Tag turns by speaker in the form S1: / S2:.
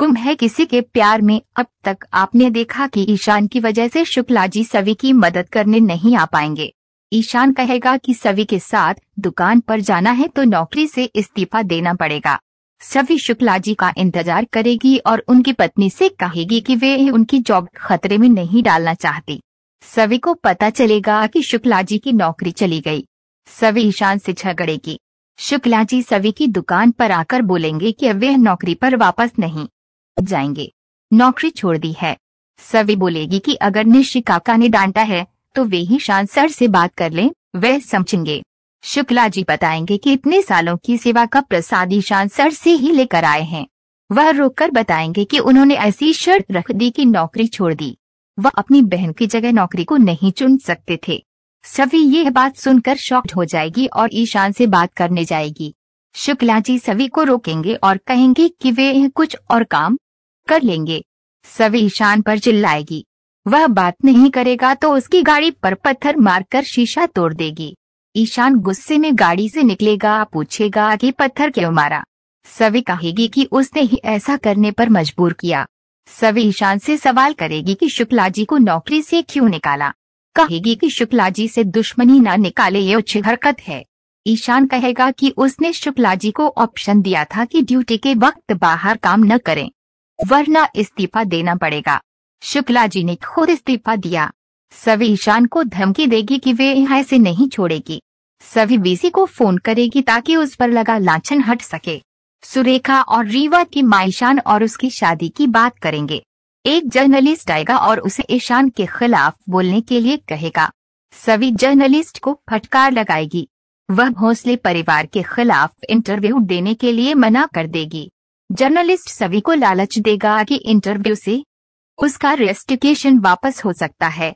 S1: गुम है किसी के प्यार में अब तक आपने देखा कि ईशान की वजह से शुक्ला जी सवी की मदद करने नहीं आ पाएंगे ईशान कहेगा कि सवी के साथ दुकान पर जाना है तो नौकरी से इस्तीफा देना पड़ेगा सवी शुक्ला जी का इंतजार करेगी और उनकी पत्नी से कहेगी कि वे उनकी जॉब खतरे में नहीं डालना चाहती सवी को पता चलेगा कि शुक्ला जी की नौकरी चली गई सवी ईशान से झगड़ेगी शुक्ला जी सवी की दुकान पर आकर बोलेंगे कि अब वह नौकरी पर वापस नहीं जाएंगे नौकरी छोड़ दी है सभी बोलेगी कि अगर काका ने डांटा है तो वे ही शान सर से बात कर लें वे समझेंगे शुक्ला जी बताएंगे कि इतने सालों की सेवा का प्रसाद ईशान सर से ही लेकर आए हैं वह रोक कर बताएंगे कि उन्होंने ऐसी शर्त रख दी कि नौकरी छोड़ दी वह अपनी बहन की जगह नौकरी को नहीं चुन सकते थे सभी यह बात सुनकर शॉक्ट हो जाएगी और ईशान से बात करने जाएगी शुक्ला जी सभी को रोकेंगे और कहेंगे कि वे कुछ और काम कर लेंगे सभी ईशान पर चिल्लाएगी वह बात नहीं करेगा तो उसकी गाड़ी पर पत्थर मारकर शीशा तोड़ देगी ईशान गुस्से में गाड़ी से निकलेगा पूछेगा कि पत्थर क्यों मारा सभी कहेगी कि उसने ही ऐसा करने पर मजबूर किया सभी ईशान से सवाल करेगी कि शुक्ला जी को नौकरी से क्यों निकाला कहेगी कि शुक्ला जी से दुश्मनी ना निकाले ये उच्च हरकत है ईशान कहेगा कि उसने शुक्ला जी को ऑप्शन दिया था कि ड्यूटी के वक्त बाहर काम न करें वरना इस्तीफा देना पड़ेगा शुक्ला जी ने खुद इस्तीफा दिया सभी ईशान को धमकी देगी कि वे यहाँ ऐसी नहीं छोड़ेगी सभी बीसी को फोन करेगी ताकि उस पर लगा लाछन हट सके सुरेखा और रीवा की माँ ईशान और उसकी शादी की बात करेंगे एक जर्नलिस्ट आएगा और उसे ईशान के खिलाफ बोलने के लिए कहेगा सभी जर्नलिस्ट को फटकार लगाएगी वह भोसले परिवार के खिलाफ इंटरव्यू देने के लिए मना कर देगी जर्नलिस्ट सभी को लालच देगा कि इंटरव्यू से उसका रेस्टिकेशन वापस हो सकता है